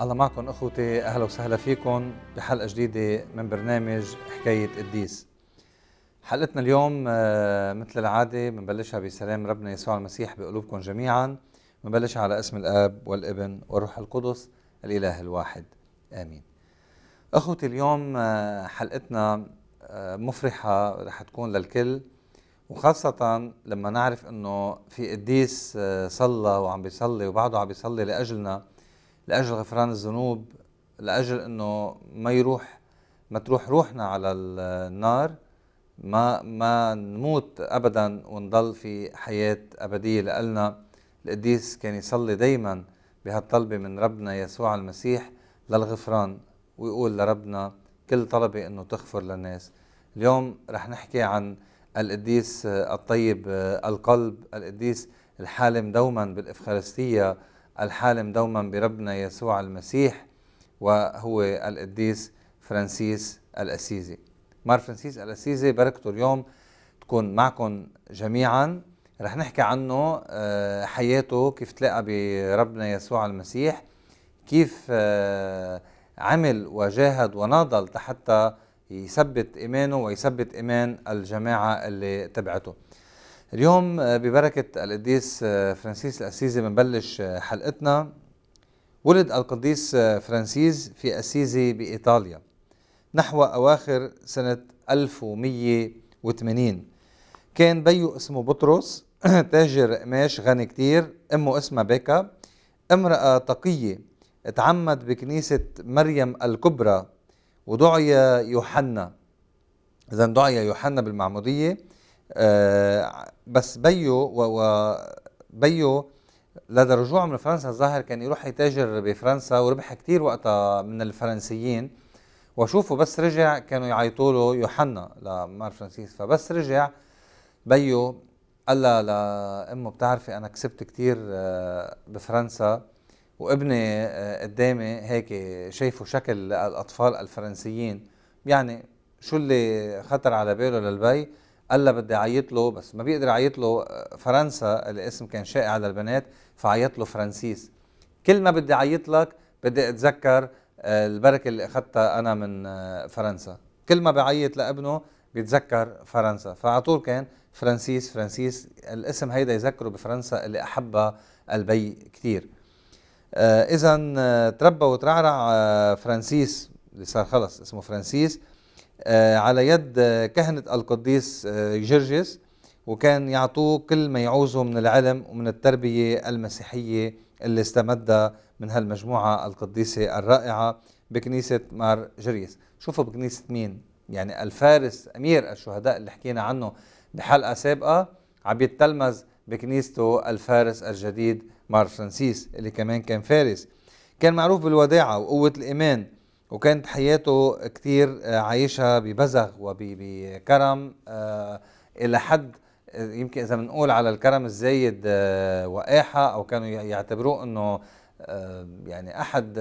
الله معكم اخوتي اهلا وسهلا فيكم بحلقه جديده من برنامج حكايه قديس. حلقتنا اليوم آه، مثل العاده بنبلشها بسلام ربنا يسوع المسيح بقلوبكم جميعا بنبلش على اسم الاب والابن والروح القدس الاله الواحد امين. اخوتي اليوم آه، حلقتنا آه، مفرحه رح تكون للكل وخاصة لما نعرف انه في قديس صلى وعم بيصلي وبعده عم بيصلي لاجلنا لاجل غفران الذنوب لاجل انه ما يروح ما تروح روحنا على النار ما ما نموت ابدا ونضل في حياه ابديه لالنا القديس كان يصلي دائما بهالطلبه من ربنا يسوع المسيح للغفران ويقول لربنا كل طلبه انه تغفر للناس اليوم رح نحكي عن القديس الطيب القلب القديس الحالم دوما بالافخارستيه الحالم دوما بربنا يسوع المسيح وهو القديس فرانسيس الأسيزي مار فرانسيس الأسيزي بركته اليوم تكون معكم جميعا رح نحكي عنه آه، حياته كيف تلاقى بربنا يسوع المسيح كيف آه، عمل وجاهد وناضل حتى يثبت إيمانه ويثبت إيمان الجماعة اللي تبعته اليوم آه، ببركة القديس آه، فرانسيس الأسيزي بنبلش آه، حلقتنا ولد القديس فرانسيس في أسيزي بإيطاليا نحو أواخر سنة 1180 كان بيو اسمه بطرس تاجر قماش غني كتير أمه اسمها بيكا امرأة تقية اتعمد بكنيسة مريم الكبرى ودعي يوحنا إذا دعي يوحنا بالمعمودية بس بيو بيو لدى رجوعه من فرنسا الظاهر كان يروح يتاجر بفرنسا وربح كثير وقتها من الفرنسيين وشوفوا بس رجع كانوا يعيطوا له يوحنا لمار فرانسيس فبس رجع بيو قال لها لامه بتعرفي انا كسبت كثير آه، بفرنسا وابني آه، قدامي هيك شايفه شكل الاطفال الفرنسيين يعني شو اللي خطر على باله للبي قال لها بدي اعيط له بس ما بيقدر يعيط له آه، فرنسا الاسم كان شائع للبنات فعيط له فرانسيس كل ما بدي اعيط لك بدي اتذكر آه، البركه اللي اخذتها انا من آه، فرنسا كل ما بعيط لابنه بيتذكر فرنسا فعلى طول كان فرانسيس فرانسيس الاسم هيدا يذكره بفرنسا اللي احبها البي كثير اذا تربى وترعرع فرانسيس اللي صار خلص اسمه فرانسيس آه، على يد آه، كهنة القديس آه، جرجس وكان يعطوه كل ما يعوزه من العلم ومن التربية المسيحية اللي استمد من هالمجموعة القديسة الرائعة بكنيسة مار جريس شوفوا بكنيسة مين يعني الفارس أمير الشهداء اللي حكينا عنه بحلقة سابقة عم يتلمذ بكنيسته الفارس الجديد مار فرانسيس اللي كمان كان فارس كان معروف بالوداعة وقوة الإيمان وكانت حياته كتير آه، عايشها ببزغ وبكرم آه، الى حد آه، يمكن اذا بنقول على الكرم الزايد وقاحه او كانوا يعتبروه انه يعني احد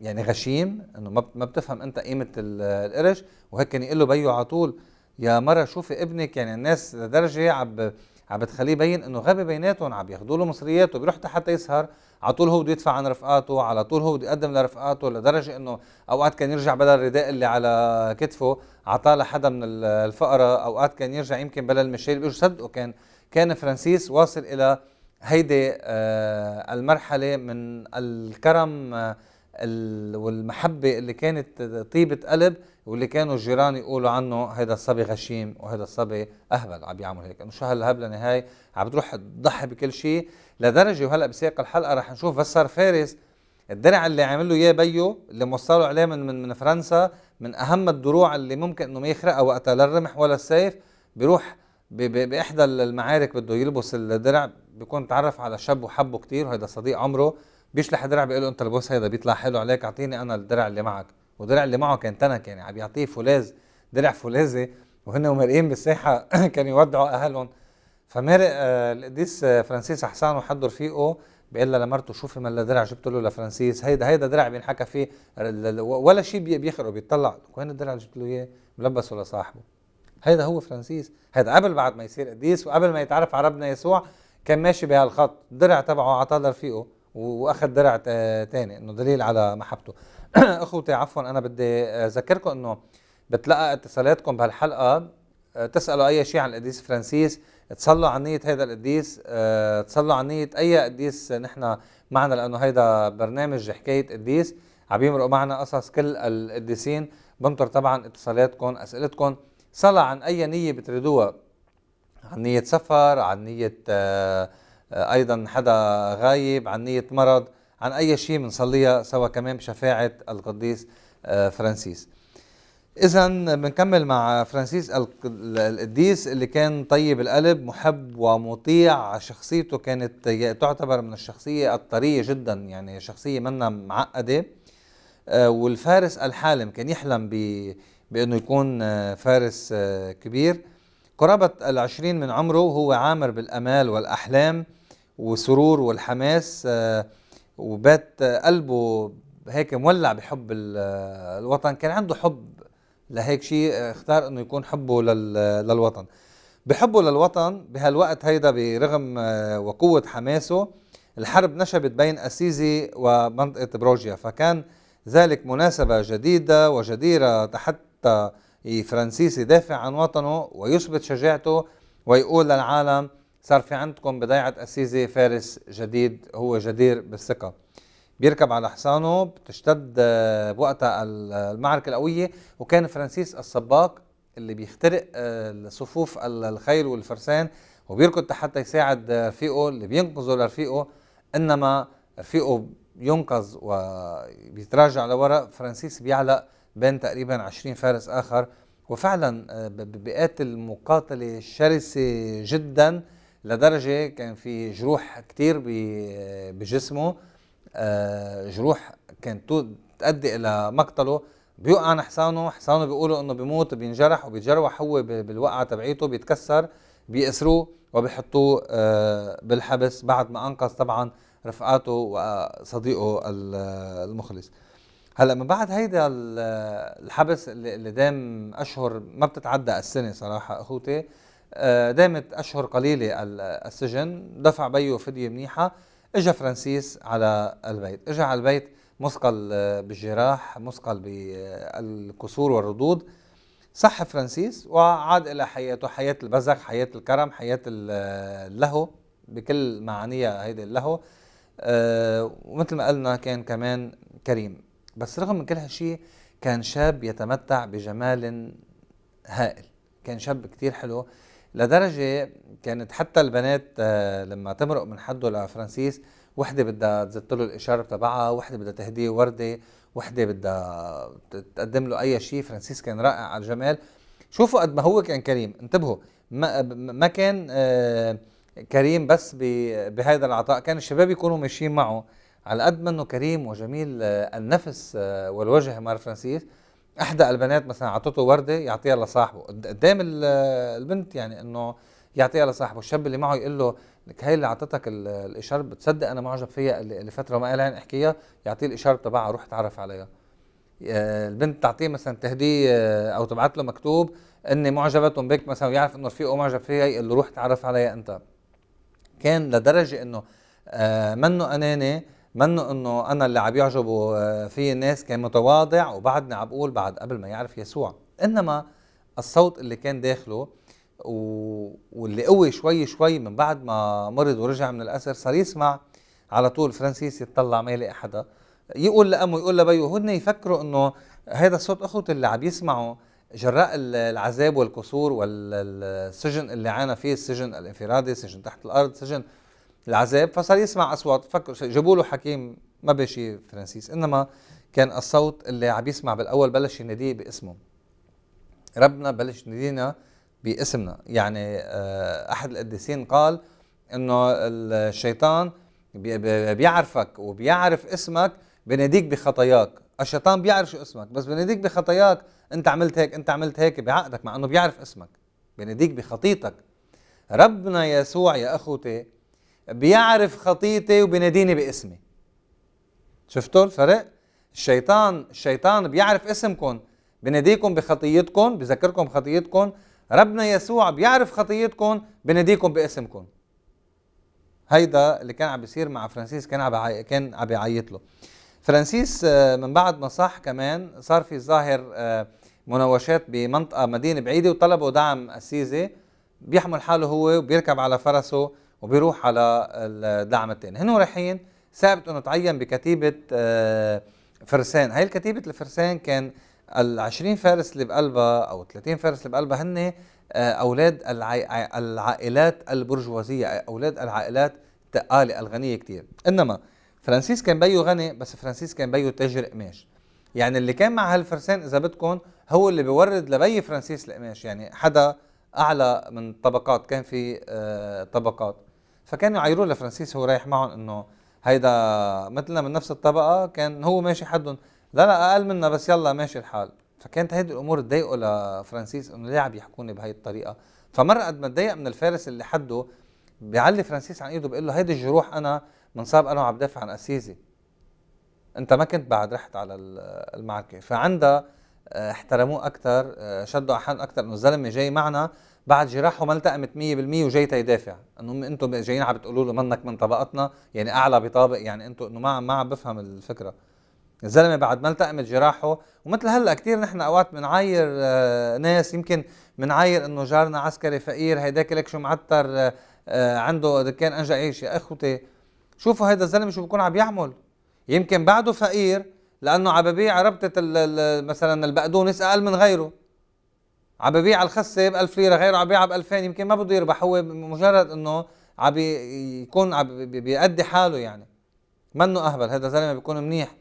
يعني غشيم انه ما بتفهم انت قيمه القرش وهيك كان يقول له بيو على طول يا مره شوفي ابنك يعني الناس لدرجه عم عم بتخليه يبين انه غبي بيناتهم عم ياخذوا له مصرياته بيروح حتى يسهر على طول هو بده يدفع عن رفقاته على طول هو بده يقدم لرفقاته لدرجه انه اوقات كان يرجع بدل الرداء اللي على كتفه عطاه لحدا من الفقراء اوقات كان يرجع يمكن بدل المشيل بيجوا صدقوا كان كان فرانسيس واصل الى هيدي آه، المرحله من الكرم آه، والمحبه اللي كانت طيبه قلب واللي كانوا الجيران يقولوا عنه هذا الصبي غشيم وهذا الصبي اهبل عم يعمل هيك انه شو هالهبلنه هاي عم بتروح تضحي بكل شيء لدرجه وهلا بسياق الحلقه رح نشوف صار فارس الدرع اللي عامل له اياه بيو اللي موصلوا عليه من, من من فرنسا من اهم الدروع اللي ممكن انه ما يخرقها وقتها لا الرمح ولا السيف بيروح باحدى المعارك بده يلبس الدرع بيكون تعرف على شاب وحبه كثير وهذا صديق عمره بيشلح الدرع بيقول له انت لبس هيدا بيطلع حلو عليك اعطيني انا الدرع اللي معك ودرع اللي معه كان تنك يعني عم يعطيه فولاذ درع فولاذي وهن مارقين بالساحه كانوا يودعوا اهلهم فمرق آه، القديس آه، فرانسيس حسان وحد رفيقه بيقول لها لمرته شوفي ملا درع جبت له لفرانسيس هيدا هيدا درع بينحكى فيه ولا شيء بيخرق بيطلع وين الدرع اللي جبت له اياه ملبسه لصاحبه هيدا هو فرانسيس هيدا قبل بعد ما يصير قديس وقبل ما يتعرف على ربنا يسوع كان ماشي بهالخط الدرع تبعه عطاه لرفيقه واخذ درع تاني انه دليل على محبته اخوتي عفوا انا بدي اذكركم انه بتلقى اتصالاتكم بهالحلقه آه، تسالوا اي شيء عن القديس فرانسيس تصلوا عن نيه هذا القديس آه، تصلوا عن نيه اي قديس نحن معنا لانه هيدا برنامج حكايه قديس عم يمرقوا معنا قصص كل القديسين بنطر طبعا اتصالاتكم اسئلتكم صلى عن اي نيه بتريدوها عن نيه سفر عن نيه آه آه، ايضا حدا غايب عن نيه مرض عن اي شيء بنصليها سوا كمان بشفاعه القديس آه، فرانسيس اذا بنكمل مع فرانسيس القديس اللي كان طيب القلب محب ومطيع شخصيته كانت تعتبر من الشخصيه الطريه جدا يعني شخصيه منا معقده آه، والفارس الحالم كان يحلم ب بانه يكون فارس كبير قرابه العشرين من عمره هو عامر بالامال والاحلام وسرور والحماس آه، وبات قلبه هيك مولع بحب آه، الوطن كان عنده حب لهيك شيء آه، اختار انه يكون حبه للوطن بحبه للوطن بهالوقت هيدا برغم وقوة حماسه الحرب نشبت بين أسيزي ومنطقة بروجيا فكان ذلك مناسبة جديدة وجديرة حتى فرانسيس يدافع عن وطنه ويثبت شجاعته ويقول للعالم صار في عندكم بضيعة أسيزي فارس جديد هو جدير بالثقة بيركب على حصانه بتشتد آه، بوقتها المعركة القوية وكان فرانسيس السباق اللي بيخترق آه، صفوف الخيل والفرسان وبيركض حتى يساعد رفيقه آه، اللي بينقذه لرفيقه انما رفيقه ينقذ وبيتراجع لورا فرانسيس بيعلق بين تقريبا 20 فارس اخر وفعلا بقاتل مقاتله شرسه جدا لدرجه كان في جروح كتير بجسمه آه، جروح كانت تؤدي الى مقتله بيوقع عن حصانه حصانه بيقولوا انه بيموت بينجرح وبيتجروح هو بالوقعه تبعيته بيتكسر بيأسروه وبيحطوه آه، بالحبس بعد ما انقذ طبعا رفقاته وصديقه المخلص هلا من بعد هيدا الحبس اللي دام اشهر ما بتتعدى السنه صراحه اخوتي آه، دامت أشهر قليلة السجن دفع بيه فدية منيحة اجى فرانسيس على البيت اجى على البيت مثقل آه، بالجراح مثقل بالكسور والردود صح فرانسيس وعاد إلى حياته حياة البزخ حياة الكرم حياة اللهو بكل معانيها هيدي اللهو أه ومثل ما قلنا كان كمان كريم بس رغم من كل هالشيء كان شاب يتمتع بجمال هائل كان شاب كتير حلو لدرجه كانت حتى البنات آه، لما تمرق من حده لفرانسيس وحده بدها تزت له الاشاره تبعها وحده بدها تهديه ورده وحده بدها تقدم له اي شيء فرانسيس كان رائع على الجمال شوفوا قد ما هو كان كريم انتبهوا ما, ما كان آه، كريم بس بهذا العطاء كان الشباب يكونوا ماشيين معه على قد ما انه كريم وجميل آه، النفس والوجه مار فرانسيس احدى البنات مثلا اعطته ورده يعطيها لصاحبه قدام البنت يعني انه يعطيها لصاحبه الشاب اللي معه يقول له لك هي اللي اعطتك الاشاره بتصدق انا معجب فيها لفتره ما قال يعني احكيها يعطيه الاشاره تبعها روح تعرف عليها آه، البنت تعطيه مثلا تهديه آه، او تبعت له مكتوب اني معجبه بك مثلا ويعرف انه رفيقه معجب فيها يقول له روح تعرف عليها انت كان لدرجه انه آه، منه اناني منه انه انا اللي عم يعجبوا آه، في الناس كان متواضع وبعدني عم بقول بعد قبل ما يعرف يسوع انما الصوت اللي كان داخله واللي قوي شوي شوي من بعد ما مرض ورجع من الاسر صار يسمع على طول فرانسيس يتطلع ما يلاقي حدا يقول لامه يقول لبيو هن يفكروا انه هذا صوت اخوته اللي عم يسمعه جراء العذاب والقصور والسجن اللي عانى فيه السجن الانفرادي سجن تحت الارض سجن العذاب فصار يسمع اصوات فكر جابوا له حكيم ما بشي فرانسيس انما كان الصوت اللي عم يسمع بالاول بلش يناديه باسمه ربنا بلش ينادينا باسمنا يعني آه، احد القديسين قال انه الشيطان بيعرفك وبيعرف اسمك بناديك بخطاياك الشيطان بيعرف شو اسمك بس بناديك بخطاياك انت عملت هيك انت عملت هيك بعقدك مع انه بيعرف اسمك بناديك بخطيتك ربنا يسوع يا اخوتي بيعرف خطيتي وبيناديني باسمي شفتوا الفرق الشيطان الشيطان بيعرف اسمكم بناديكم بخطيتكم بذكركم بخطيتكم ربنا يسوع بيعرف خطيتكم بناديكم باسمكم هيدا اللي كان عم بيصير مع فرانسيس كان عم كان عم بيعيط له فرانسيس آه، من بعد ما صح كمان صار في ظاهر آه، مناوشات بمنطقه مدينه بعيده وطلبوا دعم السيزي بيحمل حاله هو وبيركب على فرسه وبيروح على الدعم الثاني هنو رايحين ثابت انه تعين بكتيبه آه، فرسان هاي الكتيبه الفرسان كان ال 20 فارس اللي بقلبها او 30 فارس اللي بقلبها هن آه، اولاد العائلات البرجوازيه اولاد العائلات التقاله الغنيه كثير انما فرانسيس كان بيو غني بس فرانسيس كان بيو تاجر قماش يعني اللي كان مع هالفرسان اذا بدكم هو اللي بيورد لبي فرانسيس القماش يعني حدا اعلى من طبقات كان في آه، طبقات فكان يعايروه لفرانسيس هو رايح معهم انه هيدا مثلنا من نفس الطبقه كان هو ماشي حدهم لا لا اقل منا بس يلا ماشي الحال فكانت هيدي الامور تضايقه لفرانسيس انه ليه عم يحكوني بهي الطريقه فمره قد ما تضايق من الفارس اللي حده بيعلي فرانسيس عن ايده بيقول له هيدي الجروح انا منصاب انا وعم بدافع عن اسيزي انت ما كنت بعد رحت على المعركه فعندها آه، احترموه اكثر آه، شدوا حالهم اكثر انه الزلمه جاي معنا بعد جراحه ما التقمت 100% وجاي تيدافع انه انتم جايين عم بتقولوا له منك من طبقتنا يعني اعلى بطابق يعني انتم انه ما ما عم بفهم الفكره الزلمه بعد ما التقمت جراحه ومثل هلا كثير نحن اوقات بنعاير آه، ناس يمكن بنعاير انه جارنا عسكري فقير هيداك لك شو معتر آه، آه، عنده دكان انجا عيش يا اخوتي شوفوا هيدا الزلمه شو بكون عم يعمل يمكن بعده فقير لانه عم ببيع ربطه مثلا البقدونس اقل من غيره عم ببيع الخسه ب 1000 ليره غيره عم ببيعها ب 2000 يمكن ما بده يربح هو مجرد انه عم يكون عم بيأدي حاله يعني منه اهبل هذا زلمه بيكون منيح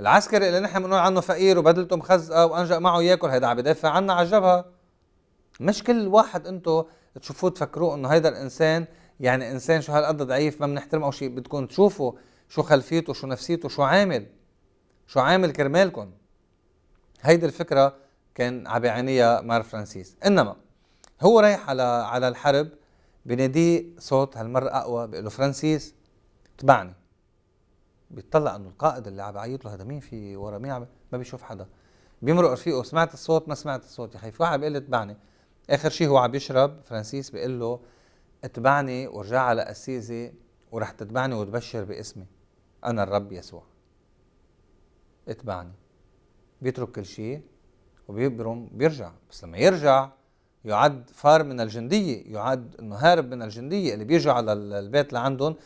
العسكري اللي نحن بنقول عنه فقير وبدلته مخزقه وانجأ معه ياكل هذا عم بدافع عنا على الجبهه مش كل واحد انتم تشوفوه تفكروه انه هيدا الانسان يعني انسان شو هالقد ضعيف ما بنحترمه او شيء بدكم تشوفوا شو خلفيته شو نفسيته شو عامل شو عامل كرمالكم هيدي الفكره كان عم بيعانيها مار فرانسيس انما هو رايح على على الحرب بناديه صوت هالمره اقوى بيقول له فرانسيس تبعني بيطلع انه القائد اللي عم بيعيط له هذا مين في ورا مين عب... ما بيشوف حدا بيمرق رفيقه سمعت الصوت ما سمعت الصوت يا خي في واحد بيقول اتبعني اخر شيء هو عم يشرب فرانسيس بيقول له اتبعني وارجع على اسيزي ورح تتبعني وتبشر باسمي انا الرب يسوع اتبعني بيترك كل شيء وبيبرم بيرجع بس لما يرجع يعد فار من الجندية يعد انه هارب من الجندية اللي بيجوا على البيت لعندهم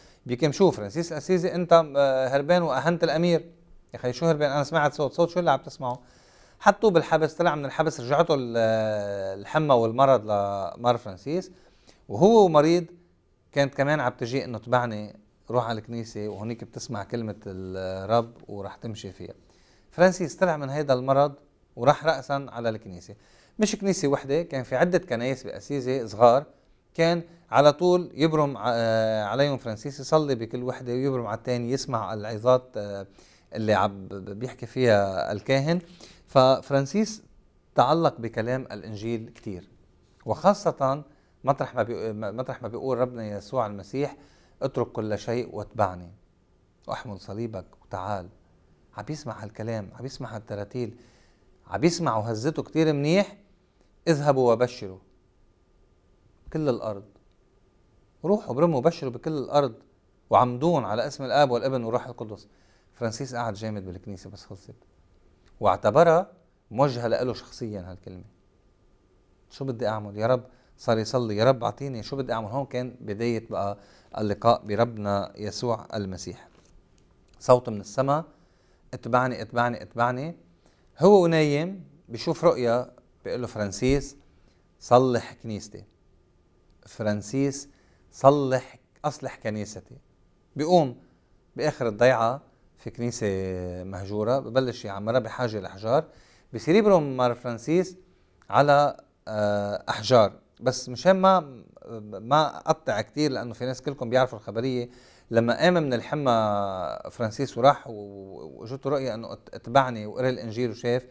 شو فرانسيس الأسيزي انت آه، هربان واهنت الامير يا اخي شو هربان انا سمعت صوت صوت شو اللي عم تسمعه حطوه بالحبس طلع من الحبس رجعته الحمى والمرض لمار فرانسيس وهو مريض كانت كمان عم تجي انه تبعني روح على الكنيسة وهونيك بتسمع كلمة الرب وراح تمشي فيها فرانسيس طلع من هيدا المرض وراح رأسا على الكنيسة مش كنيسة وحدة كان في عدة كنايس بأسيزة صغار كان على طول يبرم آه، عليهم فرانسيس يصلي بكل وحدة ويبرم على الثاني يسمع العظات آه، اللي عم بيحكي فيها الكاهن ففرانسيس تعلق بكلام الإنجيل كثير وخاصة مطرح ما مطرح ما بيقول ربنا يسوع المسيح اترك كل شيء واتبعني واحمل صليبك وتعال عم يسمع هالكلام عم يسمع هالتراتيل عم عبيسمع وهزته كتير منيح اذهبوا وبشروا كل الارض روحوا برموا بشروا بكل الارض وعمدون على اسم الاب والابن والروح القدس فرانسيس قعد جامد بالكنيسه بس خلصت واعتبرها موجهه له شخصيا هالكلمه شو بدي اعمل يا رب صار يصلي يا رب اعطيني شو بدي اعمل هون كان بدايه بقى اللقاء بربنا يسوع المسيح صوت من السماء اتبعني اتبعني اتبعني هو ونايم بشوف رؤيا بيقول له فرانسيس صلح كنيستي فرانسيس صلح اصلح كنيستي بيقوم باخر الضيعه في كنيسه مهجوره ببلش يعمرها بحاجه لحجار بصير يبرم مار فرانسيس على آه، احجار بس مشان ما ما اقطع كثير لانه في ناس كلكم بيعرفوا الخبريه لما قام من الحمى فرانسيس وراح واجته رؤيه انه اتبعني وقرا الانجيل وشاف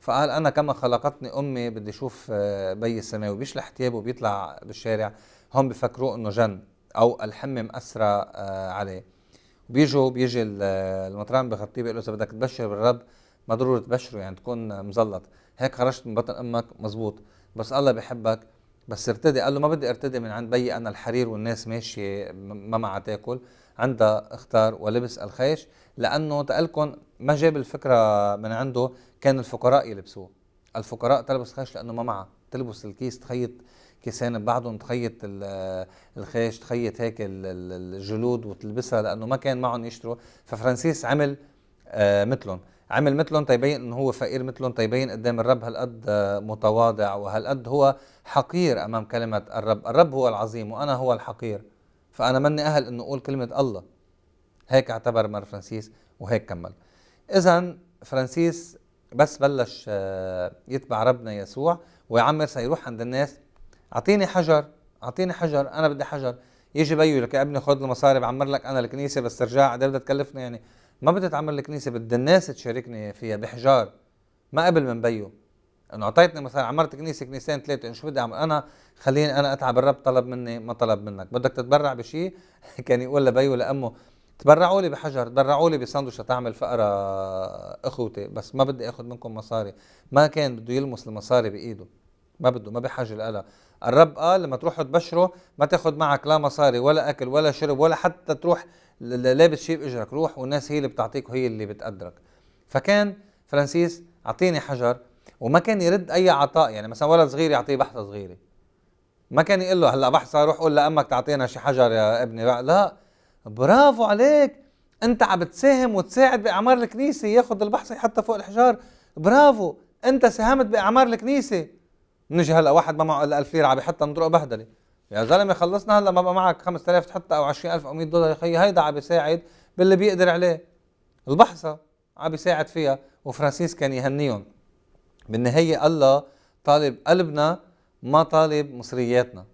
فقال انا كما خلقتني امي بدي اشوف آه، بي السماوي بيشلح ثيابه وبيطلع بالشارع هون بفكروه انه جن او الحمى مأثره آه، عليه بيجوا بيجي آه، المطران بغطيه بيقول له اذا بدك تبشر بالرب ما ضروري تبشره يعني تكون مزلط هيك خرجت من بطن امك مزبوط بس الله بحبك بس ارتدي قال له ما بدي ارتدي من عند بي انا الحرير والناس ماشيه ما معها تاكل عندها اختار ولبس الخيش لانه تقلكم ما جاب الفكره من عنده كان الفقراء يلبسوه الفقراء تلبس خيش لانه ما معها تلبس الكيس تخيط كيسان ببعضهم تخيط الخيش تخيط هيك الجلود وتلبسها لانه ما كان معهم يشتروا ففرانسيس عمل آه، مثلهم عمل مثلهم تيبين انه هو فقير مثلهم تيبين قدام الرب هالقد متواضع وهالقد هو حقير امام كلمه الرب، الرب هو العظيم وانا هو الحقير فانا مني اهل انه اقول كلمه الله. هيك اعتبر مر فرانسيس وهيك كمل. اذا فرانسيس بس بلش آه، يتبع ربنا يسوع ويعمر سيروح عند الناس اعطيني حجر اعطيني حجر انا بدي حجر يجي بيو لك يا ابني خذ المصاري بعمر لك انا الكنيسه بس ترجع قد بدها تكلفني يعني ما بتتعمل الكنيسه بدي الناس تشاركني فيها بحجار ما قبل من بيو انه اعطيتني مثلا عمرت كنيسه كنيستين ثلاثه انه شو بدي اعمل انا خليني انا اتعب الرب طلب مني ما طلب منك بدك تتبرع بشيء كان يقول لبيو لامه تبرعوا لي بحجر تبرعوا لي بسندويشه تعمل فقره اخوتي بس ما بدي اخذ منكم مصاري ما كان بده يلمس المصاري بايده ما بده ما بحاجه لها الرب قال لما تروحوا تبشروا ما تاخذ معك لا مصاري ولا اكل ولا شرب ولا حتى تروح لابس شيء باجرك روح والناس هي اللي بتعطيك وهي اللي بتقدرك فكان فرانسيس اعطيني حجر وما كان يرد اي عطاء يعني مثلا ولد صغير يعطيه بحصه صغيره ما كان يقول له هلا بحصه روح قول لامك تعطينا شي حجر يا ابني لا برافو عليك انت عم بتساهم وتساعد باعمار الكنيسه ياخذ البحصه يحطها فوق الحجار برافو انت ساهمت باعمار الكنيسه نجي هلا واحد ما معه الا 1000 ليره عم يحطها طرق بهدله يا زلمه خلصنا هلا ما بقى معك 5000 تحطها او 20000 او 100 دولار يا خيي هيدا عم بيساعد باللي بيقدر عليه البحصة عم بيساعد فيها وفرانسيس كان يهنيهم بالنهايه الله طالب قلبنا ما طالب مصرياتنا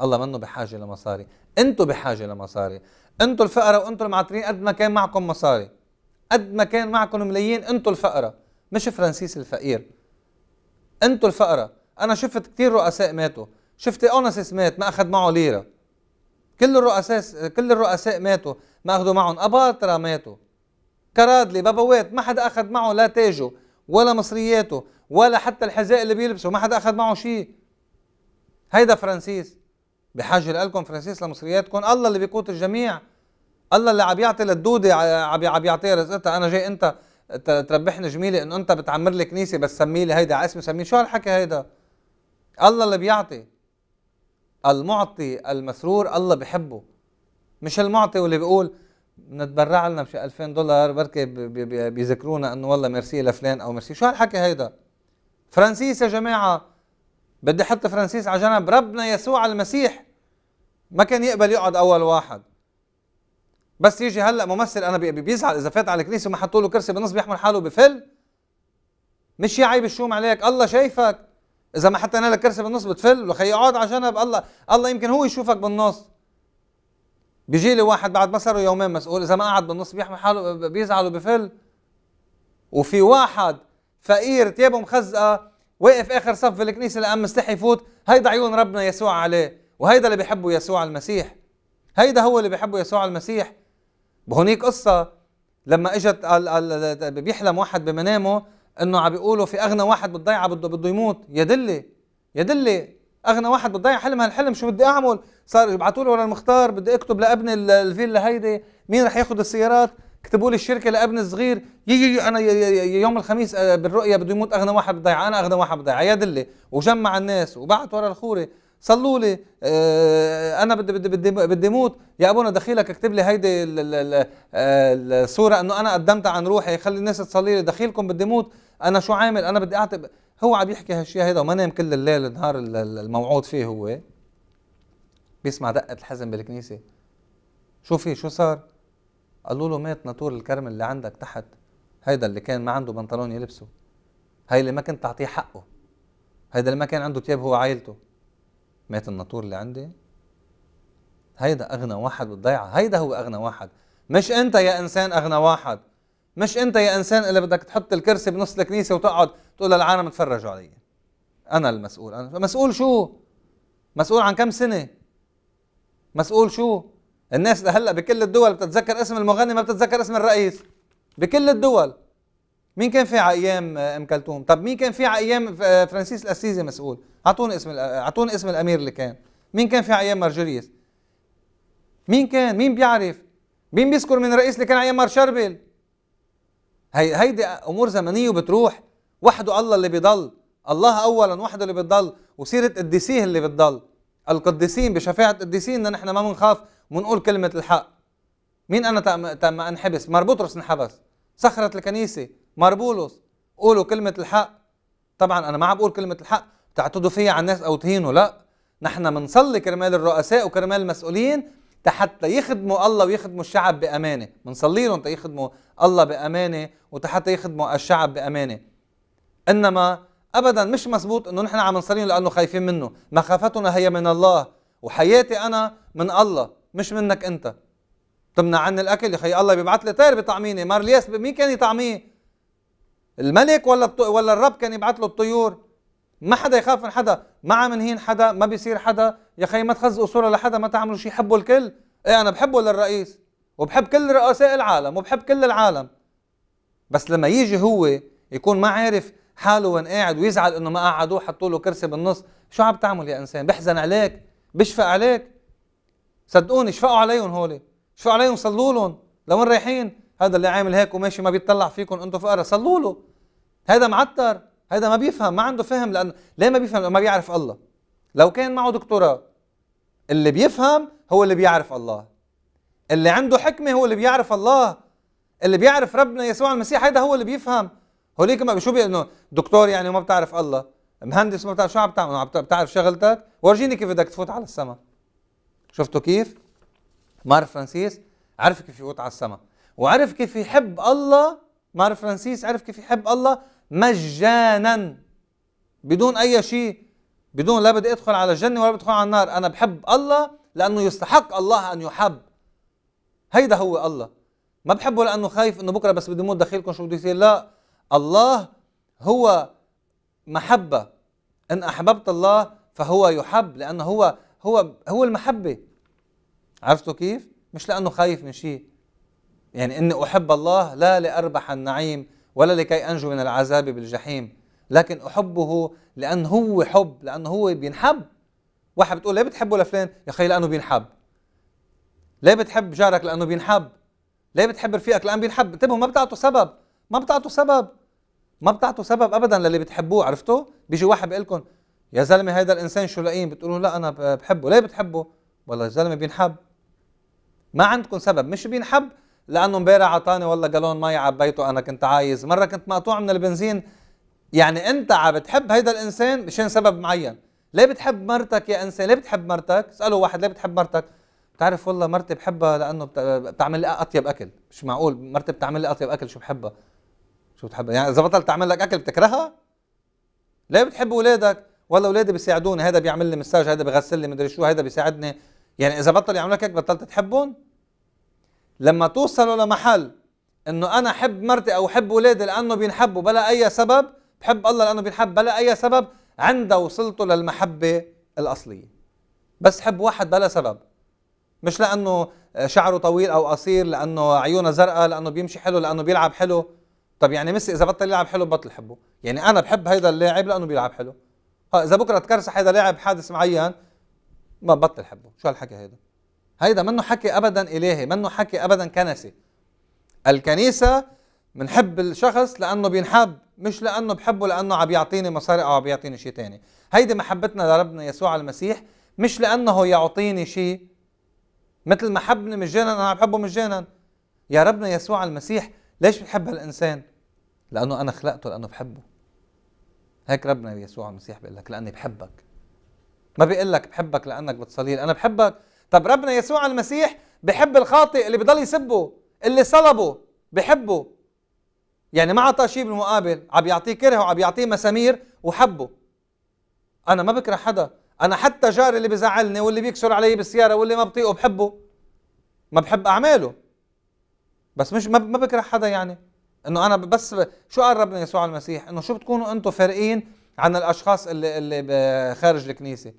الله منه بحاجه لمصاري انتم بحاجه لمصاري انتم الفقراء وانتم المعطرين قد ما كان معكم مصاري قد ما كان معكم ملايين انتم الفقراء مش فرانسيس الفقير انتم الفقراء انا شفت كثير رؤساء ماتوا شفت اونسس مات ما اخذ معه ليره كل الرؤساء كل الرؤساء ماتوا ما اخذوا معهم اباطره ماتوا كرادلي بابوات ما حدا اخذ معه لا تاجه ولا مصرياته ولا حتى الحذاء اللي بيلبسه ما حدا اخذ معه شيء هيدا فرانسيس بحاجه لكم فرانسيس لمصرياتكم الله اللي بيقوت الجميع الله اللي عم يعطي للدوده عم عم يعطيها رزقتها انا جاي انت تربحني جميله انه انت بتعمر لي كنيسه بس سمي لي هيدا على اسمي سمي شو هالحكي هيدا الله اللي بيعطي المعطي المسرور الله بحبه مش المعطي واللي بيقول نتبرع لنا بشي 2000 دولار بركي بيذكرونا انه والله ميرسي لفلان او ميرسي شو هالحكي هيدا فرانسيس يا جماعه بدي احط فرانسيس على جنب ربنا يسوع المسيح ما كان يقبل يقعد اول واحد بس يجي هلا ممثل انا بيزعل اذا فات على الكنيسه وما حطوا له كرسي بالنص بيحمل حاله بفل مش يا عيب الشوم عليك الله شايفك اذا ما حطينا لك كرسي بالنص بتفل وخي اقعد عشان ابقى الله الله يمكن هو يشوفك بالنص بيجي لي واحد بعد ما صار يومين مسؤول اذا ما قعد بالنص بيحمل حاله بيزعل وبفل وفي واحد فقير تيابه مخزقه واقف اخر صف في الكنيسه لان مستحي يفوت هيدا عيون ربنا يسوع عليه وهيدا اللي بيحبه يسوع المسيح هيدا هو اللي بيحبه يسوع المسيح بهونيك قصه لما اجت بيحلم واحد بمنامه انه عم بيقولوا في اغنى واحد بالضيعه بده بده يموت يا دلي يا دلي اغنى واحد بالضيعه حلم هالحلم شو بدي اعمل صار يبعثوا لي ورا المختار بدي اكتب لابني الفيلا هيدي مين رح ياخذ السيارات اكتبوا لي الشركه لابني الصغير يجي انا يوم الخميس آه، بالرؤيه بده يموت اغنى واحد بالضيعه انا اغنى واحد بالضيعه يا دلي وجمع الناس وبعث ورا الخوري صلوا لي آه انا بدي بدي بدي بدي موت يا ابونا دخيلك اكتب لي هيدي آه، الصوره انه انا قدمت عن روحي خلي الناس تصلي لي دخيلكم بدي موت انا شو عامل انا بدي اعتب هو عم يحكي هالشيء هيدا وما نام كل الليل النهار الموعود فيه هو بيسمع دقه الحزن بالكنيسه شو في شو صار قالوا له مات ناطور الكرم اللي عندك تحت هيدا اللي كان ما عنده بنطلون يلبسه هاي اللي ما كنت تعطيه حقه هيدا اللي ما كان عنده تياب هو عائلته مات الناطور اللي عندي هيدا اغنى واحد بالضيعه هيدا هو اغنى واحد مش انت يا انسان اغنى واحد مش انت يا انسان اللي بدك تحط الكرسي بنص الكنيسه وتقعد تقول للعالم اتفرجوا علي انا المسؤول انا مسؤول شو مسؤول عن كم سنه مسؤول شو الناس لهلا بكل الدول بتتذكر اسم المغني ما بتتذكر اسم الرئيس بكل الدول مين كان في على ايام آه، ام كلثوم طب مين كان في على ايام آه، فرانسيس الاسيزي مسؤول اعطوني اسم آه، اعطوني اسم الامير اللي كان مين كان في على ايام مارجوريس مين كان مين بيعرف مين بيذكر من الرئيس اللي كان على ايام مار شربل هي هيدي امور زمنيه وبتروح وحده الله اللي بيضل الله اولا وحده اللي بتضل وسيره قديسيه اللي بتضل القديسين بشفاعه ان نحن ما بنخاف ونقول كلمه الحق مين انا تم انحبس مار بطرس انحبس صخره الكنيسه مار بولس قولوا كلمه الحق طبعا انا ما عم بقول كلمه الحق تعتدوا فيها على الناس او تهينوا لا نحن بنصلي كرمال الرؤساء وكرمال المسؤولين حتى يخدموا الله ويخدموا الشعب بأمانة بنصلي لهم يخدموا الله بأمانة وحتى يخدموا الشعب بأمانة إنما أبدا مش مسبوط إنه نحن عم نصلي لأنه خايفين منه مخافتنا هي من الله وحياتي أنا من الله مش منك أنت تمنع عني الأكل يا خي الله بيبعث لي طير بطعميني مارلياس مين كان يطعميه الملك ولا الط... ولا الرب كان يبعث له الطيور ما حدا يخاف من حدا ما عم نهين حدا ما بيصير حدا يا خي ما تخزقوا صوره لحدا ما تعملوا شيء حبوا الكل ايه انا بحبه للرئيس وبحب كل رؤساء العالم وبحب كل العالم بس لما يجي هو يكون ما عارف حاله وين قاعد ويزعل انه ما قعدوه حطوا له كرسي بالنص شو عم تعمل يا انسان بحزن عليك بشفق عليك صدقوني اشفقوا عليهم هولي اشفقوا عليهم صلوا لهم لوين رايحين هذا اللي عامل هيك وماشي ما بيطلع فيكم انتم فقراء صلوا له هذا معتر هذا ما بيفهم ما عنده فهم لأن ليه ما بيفهم لأنه ما بيعرف الله لو كان معه دكتوراه اللي بيفهم هو اللي بيعرف الله اللي عنده حكمة هو اللي بيعرف الله اللي بيعرف ربنا يسوع المسيح هذا هو اللي بيفهم هوليك ما شو انه دكتور يعني وما بتعرف الله مهندس ما بتعرف شو عم تعمل بتعرف شغلتك ورجيني كيف بدك تفوت على السماء شفتوا كيف مار فرانسيس عرف كيف يفوت على السماء وعرف كيف يحب الله مار فرانسيس عرف كيف يحب الله مجانا بدون اي شيء بدون لا بدي ادخل على الجنه ولا بدي ادخل على النار انا بحب الله لانه يستحق الله ان يحب هيدا هو الله ما بحبه لانه خايف انه بكره بس بدي موت دخيلكم شو بده يصير لا الله هو محبه ان احببت الله فهو يحب لانه هو هو هو المحبه عرفتوا كيف مش لانه خايف من شيء يعني اني احب الله لا لاربح النعيم ولا لكي أنجو من العذاب بالجحيم لكن أحبه لأن هو حب لأنه هو بينحب واحد بتقول ليه بتحبه لفلان يا أخي لأنه بينحب ليه بتحب جارك لأنه بينحب ليه بتحب رفيقك لأنه بينحب انتبهوا ما بتعطوا سبب ما بتعطوا سبب ما بتعطوا سبب ابدا للي بتحبوه عرفتوا بيجي واحد بيقول لكم يا زلمه هذا الانسان شو لئيم بتقولوا لا انا بحبه ليه بتحبه والله الزلمه بينحب ما عندكم سبب مش بينحب لانه امبارح اعطاني والله جالون مي عبيته انا كنت عايز مره كنت مقطوع من البنزين يعني انت عم بتحب هيدا الانسان مشان سبب معين ليه بتحب مرتك يا انسان ليه بتحب مرتك اساله واحد ليه بتحب مرتك بتعرف والله مرتي بحبها لانه بتعمل لي اطيب اكل مش معقول مرتي بتعمل لي اطيب اكل شو بحبها شو بتحبها يعني اذا بطلت تعمل لك اكل بتكرهها ليه بتحب اولادك والله اولادي بيساعدوني هذا بيعمل لي مساج هذا بيغسل لي مدري شو هذا بيساعدني يعني اذا بطل يعمل لك هيك بطلت تحبهم لما توصلوا لمحل انه انا حب مرتي او حب اولادي لانه بينحبوا بلا اي سبب بحب الله لانه بينحب بلا اي سبب عنده وصلتوا للمحبه الاصليه بس حب واحد بلا سبب مش لانه شعره طويل او قصير لانه عيونه زرقاء لانه بيمشي حلو لانه بيلعب حلو طب يعني ميسي اذا بطل يلعب حلو بطل حبه يعني انا بحب هيدا اللاعب لانه بيلعب حلو اذا بكره تكرسح هيدا لاعب حادث معين ما بطل حبه شو هالحكي هيدا هيدا منه حكي ابدا الهي منه حكي ابدا كنسي الكنيسه بنحب الشخص لانه بينحب مش لانه بحبه لانه عم يعطيني مصاري او عم يعطيني شيء ثاني هيدي محبتنا لربنا يسوع المسيح مش لانه يعطيني شيء مثل ما حبني مجانا انا بحبه مجانا يا ربنا يسوع المسيح ليش بحب هالانسان لانه انا خلقته لانه بحبه هيك ربنا يسوع المسيح بيقول لك لاني بحبك ما بيقول لك بحبك لانك بتصلي انا بحبك طب ربنا يسوع المسيح بحب الخاطئ اللي بضل يسبه اللي صلبه بحبه يعني ما عطاه شيء بالمقابل عم يعطيه كره وعم يعطيه مسامير وحبه انا ما بكره حدا انا حتى جاري اللي بزعلني واللي بيكسر علي بالسياره واللي ما بطيقه بحبه ما بحب اعماله بس مش ما بكره حدا يعني انه انا بس شو قال ربنا يسوع المسيح انه شو بتكونوا انتم فارقين عن الاشخاص اللي اللي خارج الكنيسه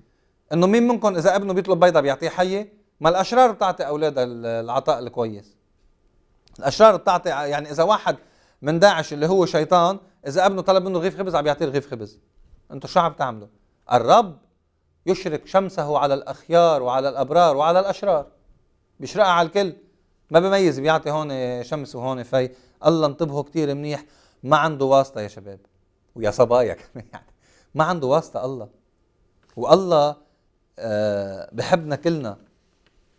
انه مين منكم اذا ابنه بيطلب بيضه بيعطيه حيه ما الاشرار بتعطي اولادها العطاء الكويس الاشرار بتعطي يعني اذا واحد من داعش اللي هو شيطان اذا ابنه طلب منه رغيف خبز عم يعطيه رغيف خبز انتم شو عم تعملوا الرب يشرق شمسه على الاخيار وعلى الابرار وعلى الاشرار بيشرقها على الكل ما بميز بيعطي هون شمس وهون في الله انتبهوا كثير منيح ما عنده واسطه يا شباب ويا صبايا كمان يعني ما عنده واسطه الله والله آه، بحبنا كلنا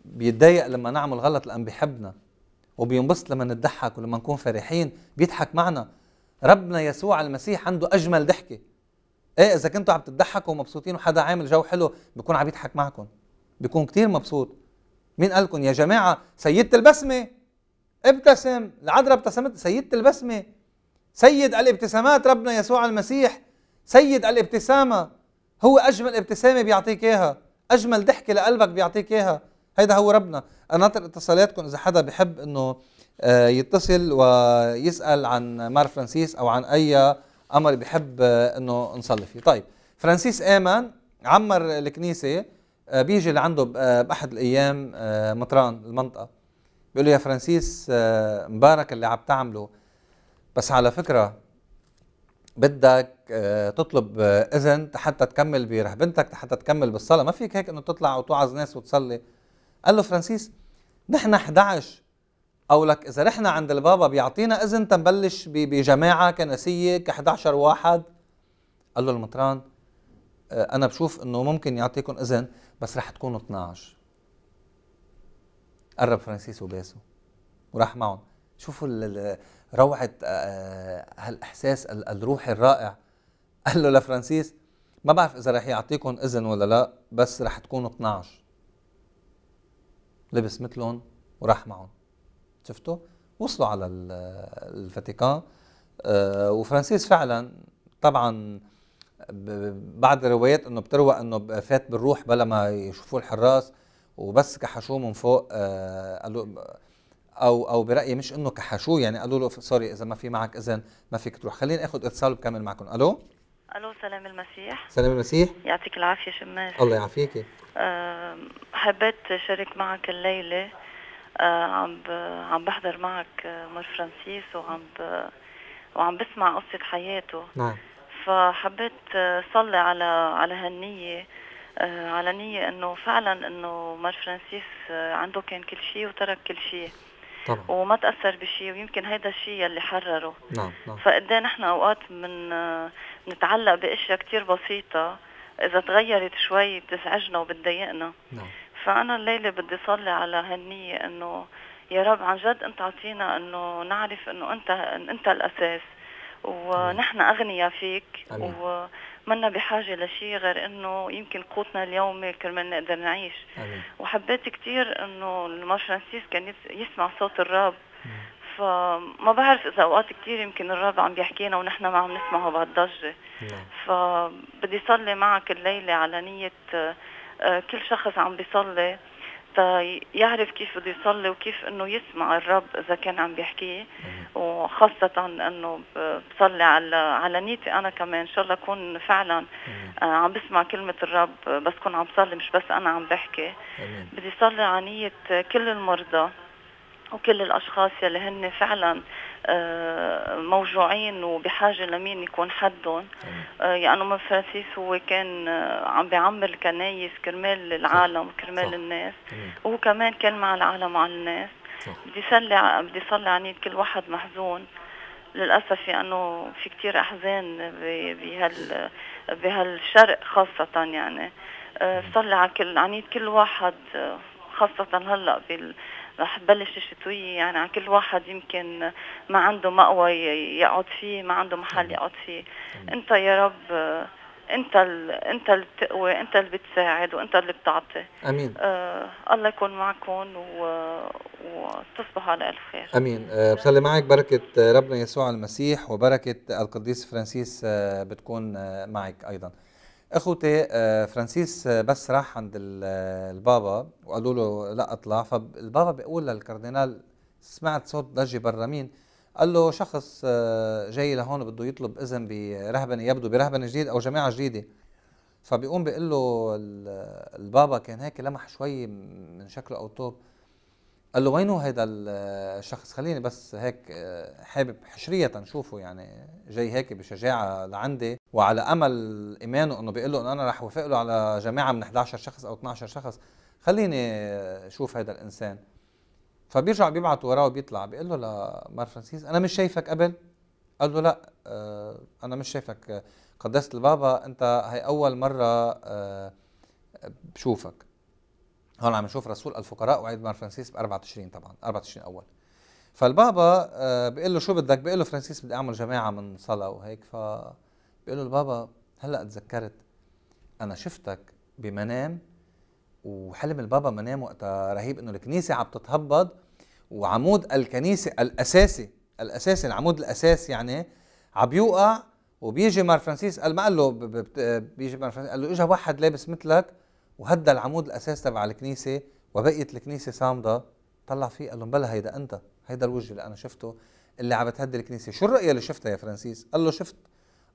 بيتضايق لما نعمل غلط لأن بحبنا وبينبسط لما نضحك ولما نكون فرحين بيضحك معنا ربنا يسوع المسيح عنده أجمل ضحكة ايه إذا كنتوا عم تضحكوا ومبسوطين وحدا عامل جو حلو بيكون عم يضحك معكم بيكون كتير مبسوط مين قالكم يا جماعة سيدة البسمة ابتسم العذراء ابتسمت سيدة البسمة سيد الابتسامات ربنا يسوع المسيح سيد الابتسامة هو أجمل ابتسامة بيعطيك إياها اجمل ضحكه لقلبك بيعطيك اياها هيدا هو ربنا اناطر اتصالاتكم اذا حدا بحب انه آه، يتصل ويسال عن مار فرانسيس او عن اي امر بحب آه، انه نصلي فيه طيب فرانسيس ايمان عمر الكنيسه آه، بيجي لعنده باحد الايام مطران المنطقه بيقول له يا فرانسيس مبارك اللي عم تعمله بس على فكره بدك آه، تطلب آه، اذن حتى تكمل برهبنتك حتى تكمل بالصلاه ما فيك هيك انه تطلع وتوعظ ناس وتصلي قال له فرانسيس نحن 11 او لك اذا رحنا عند البابا بيعطينا اذن تنبلش بجماعه كنسيه ك 11 واحد قال له المطران آه، انا بشوف انه ممكن يعطيكم اذن بس رح تكونوا 12 قرب فرانسيس وباسو وراح معهم شوفوا روعه آه، آه، هالاحساس الروحي الرائع قال له لفرانسيس ما بعرف اذا رح يعطيكم اذن ولا لا بس رح تكونوا 12 لبس مثلهم وراح معهم شفتوا وصلوا على الفاتيكان آه، وفرانسيس فعلا طبعا بعد روايات انه بتروى انه فات بالروح بلا ما يشوفوه الحراس وبس كحشوه من فوق قالوا او او برايي مش انه كحشوه يعني قالوا له سوري اذا ما في معك اذن ما فيك تروح خليني اخذ اتصال بكمل معكم الو الو سلام المسيح سلام المسيح يعطيك العافيه شماس الله يعافيكي أه حبيت شارك معك الليله أه عم عم بحضر معك آه، مر فرانسيس وعم وعم بسمع قصه حياته نعم فحبيت آه، صلي على على هالنيه آه، على نية انه فعلا انه مار فرانسيس عنده كان كل شيء وترك كل شيء طبعا. وما تاثر بشيء ويمكن هيدا الشيء يلي حرره نعم نعم فقد إيه نحن اوقات من نتعلق باشياء كثير بسيطه اذا تغيرت شوي بتزعجنا وبتضايقنا نعم فانا الليله بدي صلي على هالنيه انه يا رب عن جد انت اعطينا انه نعرف انه انت انت الاساس ونحن اغنياء فيك أمين. و منا بحاجه لشيء غير انه يمكن قوتنا اليومي كرمال نقدر نعيش أمين. وحبيت كثير انه المارشانسيس كان يسمع صوت الراب فما بعرف اذا اوقات كثير يمكن الراب عم بيحكينا ونحن ما عم نسمعه بهالضجه نعم. فبدي صلي معك الليله على نيه آه، كل شخص عم بيصلي حتى يعرف كيف بده يصلي وكيف انه يسمع الرب اذا كان عم بيحكيه وخاصة انه بصلي على على نيتي انا كمان ان شاء الله اكون فعلا آه، عم بسمع كلمة الرب بس كون عم صلي مش بس انا عم بحكي بدي صلي على نية كل المرضى وكل الاشخاص يلي هن فعلا آه، موجوعين وبحاجه لمين يكون حدهم أمم. آه، يعني من فرانسيس هو كان آه، عم بيعمر الكنايس كرمال العالم كرمال الناس أمم. وهو كمان كان مع العالم وعلى الناس بدي صلي بدي صلي عن كل واحد محزون للاسف لانه يعني في كثير احزان بهال بهالشرق خاصه يعني أمم. صلي على كل عنيد كل واحد خاصه هلا بال رح تبلش الشتويه يعني على كل واحد يمكن ما عنده مأوى يقعد فيه ما عنده محل يقعد فيه انت يا رب انت اللي انت اللي بتقوي انت اللي بتساعد وانت اللي بتعطي امين آه الله يكون معكم و... وتصبحوا على الف خير امين آه بصلي معك بركه ربنا يسوع المسيح وبركه القديس فرانسيس آه بتكون آه معك ايضا اخوتي آه، فرانسيس آه، بس راح عند آه، البابا وقالوا له لا اطلع فالبابا بيقول للكاردينال سمعت صوت ضجه برا مين قال له شخص جاي لهون بده يطلب اذن برهبنه يبدو برهبنه جديد او جماعه جديده فبيقوم بيقول له البابا كان هيك لمح شوي من شكله او طوب قال له وينه هيدا الشخص خليني بس هيك آه، حابب حشرية شوفه يعني جاي هيك بشجاعة لعندي وعلى أمل إيمانه إنه بيقول له إنه أنا رح وافق له على جماعة من 11 شخص أو 12 شخص خليني شوف هيدا الإنسان فبيرجع بيبعت وراه وبيطلع بيقول له لمار فرانسيس أنا مش شايفك قبل قال له لا آه، أنا مش شايفك قدست البابا أنت هي أول مرة آه، بشوفك هون عم نشوف رسول الفقراء وعيد مار فرانسيس ب 24 طبعا 24 اول فالبابا آه، بيقول له شو بدك بيقول له فرانسيس بدي اعمل جماعه من صلاه وهيك ف بيقول له البابا هلا تذكرت انا شفتك بمنام وحلم البابا منام وقتها رهيب انه الكنيسه عم تتهبط وعمود الكنيسه الاساسي الاساسي العمود الاساسي يعني عم بيوقع وبيجي مار فرانسيس قال ما قال له بيجي مار فرانسيس قال له اجى واحد لابس مثلك وهدى العمود الاساسي تبع الكنيسه وبقيت الكنيسه صامده طلع فيه قال لهم بلا هيدا انت هيدا الوجه اللي انا شفته اللي عم بتهدي الكنيسه شو الرؤيه اللي شفتها يا فرانسيس قال له شفت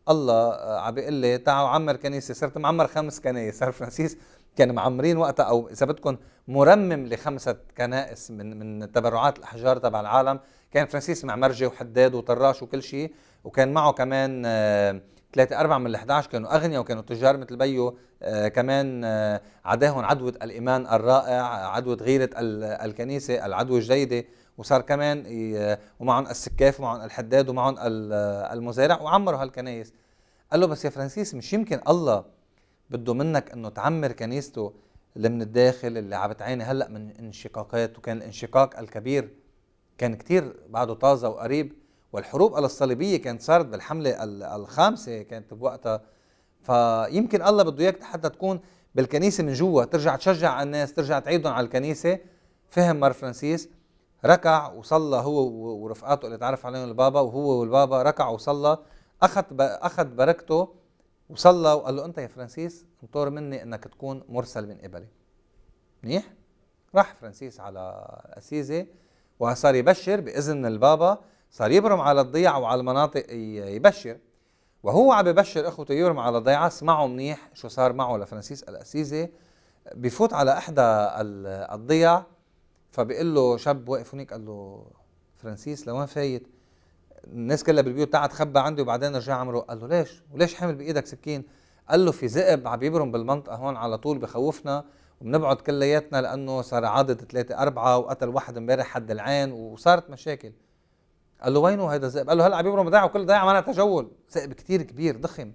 الله آه، عم بيقول لي تعالوا عمر كنيسه صرت معمر خمس كنايس صار فرانسيس كان معمرين وقتها او اذا بدكم مرمم لخمسه كنائس من من تبرعات الاحجار تبع العالم كان فرانسيس معمرجي وحداد وطراش وكل شيء وكان معه كمان آه ثلاثة أربعة من ال11 كانوا أغنياء وكانوا تجار مثل بيو آه كمان آه عداهم عدوة الإيمان الرائع عدوة غيرة الكنيسة العدوة الجيدة وصار كمان ومعهم السكاف ومعهم الحداد ومعهم المزارع وعمروا هالكنايس قال له بس يا فرانسيس مش يمكن الله بده منك انه تعمر كنيسته اللي من الداخل اللي عم بتعاني هلا من انشقاقات وكان الانشقاق الكبير كان كتير بعده طازه وقريب والحروب الصليبيه كانت صارت بالحمله الخامسه كانت بوقتها فيمكن الله بده اياك حتى تكون بالكنيسه من جوا ترجع تشجع الناس ترجع تعيدهم على الكنيسه فهم مار فرانسيس ركع وصلى هو ورفقاته اللي تعرف عليهم البابا وهو والبابا ركع وصلى اخذ اخذ بركته وصلى وقال له انت يا فرانسيس مطور مني انك تكون مرسل من قبلي منيح راح فرانسيس على اسيزي وصار يبشر باذن البابا صار يبرم على الضيع وعلى المناطق يبشر وهو عم ببشر اخوته يبرم على الضيعه اسمعوا منيح شو صار معه لفرانسيس الاسيزي بفوت على احدى الضيع فبيقول له شاب واقف هناك قال له فرانسيس لوين فايت؟ الناس كلها بالبيوت تعا تخبى عندي وبعدين رجع عمره قال له ليش؟ وليش حامل بايدك سكين؟ قال له في ذئب عم يبرم بالمنطقه هون على طول بخوفنا وبنبعد كلياتنا لانه صار عاضد ثلاثه اربعه وقتل واحد امبارح حد العين وصارت مشاكل قال له وينه هذا الذئب؟ قال له هلا عم يبرم بضاعه وكل ضيعه معناها تجول ذئب كثير كبير ضخم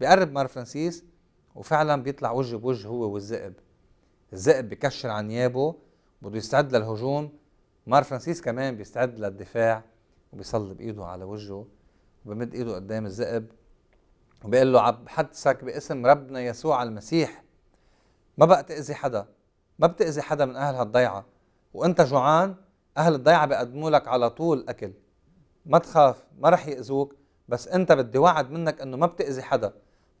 بيقرب مار فرانسيس وفعلا بيطلع وجه بوجه هو والذئب الذئب بكشر عنيابه بده يستعد للهجوم مار فرانسيس كمان بيستعد للدفاع وبيصلي بايده على وجهه وبمد ايده قدام الذئب وبيقول له عب بحدثك باسم ربنا يسوع المسيح ما بقى تأذي حدا ما بتأذي حدا من أهل هالضيعة وأنت جوعان اهل الضيعه بيقدموا لك على طول اكل ما تخاف ما رح ياذوك بس انت بدي وعد منك انه ما بتاذي حدا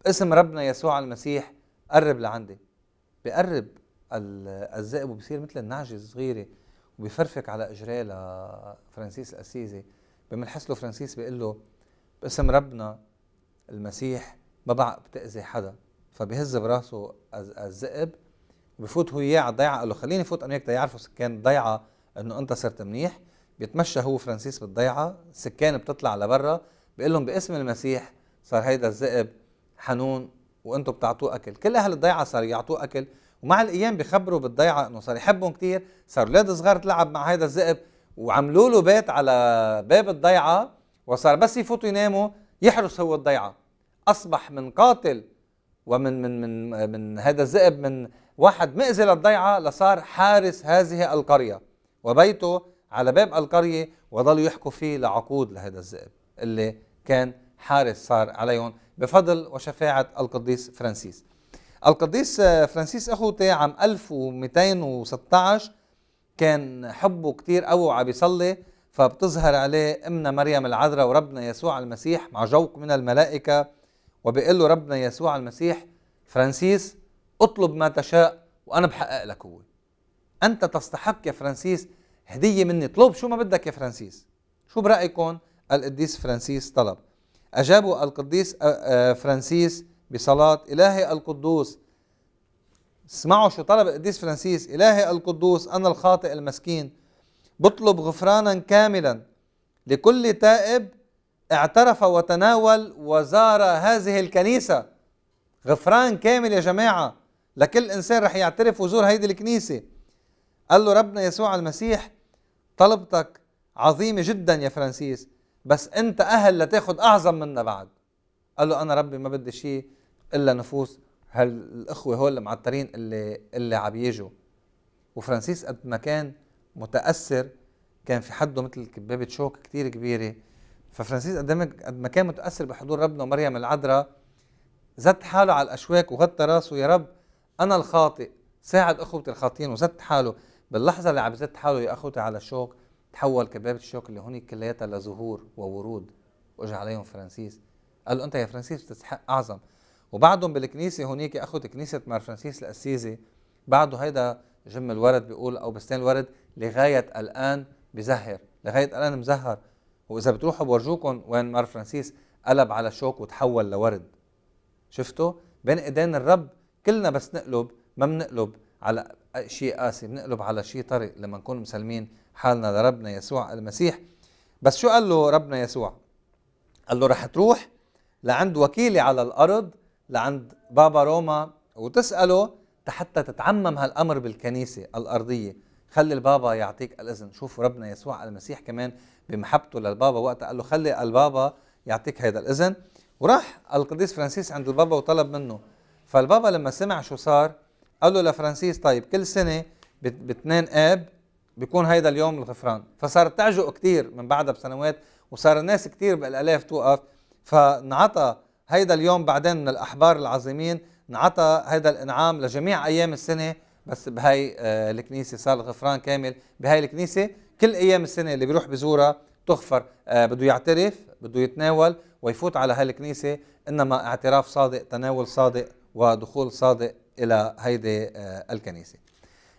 باسم ربنا يسوع المسيح قرب لعندي بقرب الذئب وبصير مثل النعجه الصغيره وبفرفك على اجريه لفرانسيس الاسيزي بمنحس له فرانسيس بيقول له باسم ربنا المسيح ما بقى بتاذي حدا فبهز براسه الذئب وبفوت هو اياه على الضيعه قال له خليني فوت انا وياك يعرفوا سكان الضيعه انه انت صرت منيح بيتمشى هو فرانسيس بالضيعه السكان بتطلع لبرا بيقول لهم باسم المسيح صار هيدا الذئب حنون وانتم بتعطوه اكل كل اهل الضيعه صار يعطوه اكل ومع الايام بيخبروا بالضيعه انه صار يحبهم كثير صار اولاد صغار تلعب مع هيدا الذئب وعملوا له بيت على باب الضيعه وصار بس يفوتوا يناموا يحرس هو الضيعه اصبح من قاتل ومن من من من هذا الذئب من واحد مأذي للضيعه لصار حارس هذه القريه وبيته على باب القرية وظل يحكوا فيه لعقود لهذا الذئب اللي كان حارس صار عليهم بفضل وشفاعة القديس فرانسيس القديس فرانسيس أخوتي عام 1216 كان حبه كتير قوي وعم بيصلي فبتظهر عليه امنا مريم العذراء وربنا يسوع المسيح مع جوق من الملائكة وبيقول له ربنا يسوع المسيح فرانسيس اطلب ما تشاء وانا بحقق لك هو أنت تستحق يا فرانسيس هدية مني طلب شو ما بدك يا فرانسيس شو برأيكم القديس فرانسيس طلب أجابه القديس آه، آه، فرانسيس بصلاة إلهي القدوس اسمعوا شو طلب القديس فرانسيس إلهي القدوس أنا الخاطئ المسكين بطلب غفرانا كاملا لكل تائب اعترف وتناول وزار هذه الكنيسة غفران كامل يا جماعة لكل إنسان رح يعترف وزور هيدي الكنيسة قال له ربنا يسوع المسيح طلبتك عظيمة جدا يا فرانسيس بس أنت أهل لتاخد أعظم منا بعد قال له أنا ربي ما بدي شيء إلا نفوس هالإخوة هول المعطرين اللي اللي عم يجوا وفرانسيس قد ما كان متأثر كان في حده مثل كبابة شوك كتير كبيرة ففرانسيس قد ما كان متأثر بحضور ربنا ومريم العذراء زت حاله على الأشواك وغطى راسه يا رب أنا الخاطئ ساعد أخوتي الخاطئين وزت حاله باللحظة اللي عبسات تحاولوا أخوتي على الشوك تحول كباب الشوك اللي هوني كلياتها لزهور وورود واجى عليهم فرانسيس قال له أنت يا فرانسيس بتستحق أعظم وبعدهم بالكنيسة هونيك أخذ كنيسة مار فرانسيس الأسيزي بعده هيدا جم الورد بيقول أو بستان الورد لغاية الآن بزهر لغاية الآن مزهر وإذا بتروحوا بورجوكم وين مار فرانسيس قلب على شوك وتحول لورد شفتوا بين ايدين الرب كلنا بس نقلب ما بنقلب على شيء قاسي بنقلب على شيء طري لما نكون مسلمين حالنا لربنا يسوع المسيح بس شو قال له ربنا يسوع قال له رح تروح لعند وكيلي على الأرض لعند بابا روما وتسأله حتى تتعمم هالأمر بالكنيسة الأرضية خلي البابا يعطيك الإذن شوف ربنا يسوع المسيح كمان بمحبته للبابا وقتها قال له خلي البابا يعطيك هذا الإذن وراح القديس فرانسيس عند البابا وطلب منه فالبابا لما سمع شو صار قال له لفرانسيس طيب كل سنه باثنين اب بيكون هيدا اليوم الغفران فصار تعجق كثير من بعدها بسنوات وصار الناس كثير بالالاف توقف فانعطى هيدا اليوم بعدين من الاحبار العظيمين انعطى هيدا الانعام لجميع ايام السنه بس بهاي آه، الكنيسه صار الغفران كامل بهاي الكنيسه كل ايام السنه اللي بيروح بزورها تغفر آه، بده يعترف بده يتناول ويفوت على هالكنيسه انما اعتراف صادق تناول صادق ودخول صادق الى هيدي آه، الكنيسه